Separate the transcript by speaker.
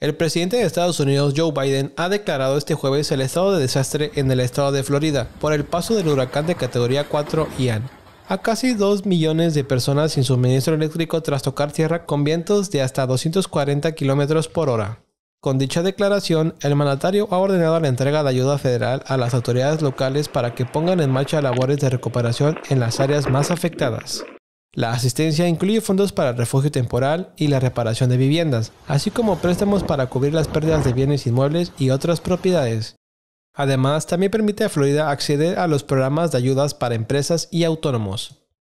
Speaker 1: El presidente de Estados Unidos, Joe Biden, ha declarado este jueves el estado de desastre en el estado de Florida por el paso del huracán de categoría 4 Ian. A casi 2 millones de personas sin suministro eléctrico tras tocar tierra con vientos de hasta 240 km por hora. Con dicha declaración, el mandatario ha ordenado la entrega de ayuda federal a las autoridades locales para que pongan en marcha labores de recuperación en las áreas más afectadas. La asistencia incluye fondos para refugio temporal y la reparación de viviendas, así como préstamos para cubrir las pérdidas de bienes inmuebles y otras propiedades. Además, también permite a Florida acceder a los programas de ayudas para empresas y autónomos.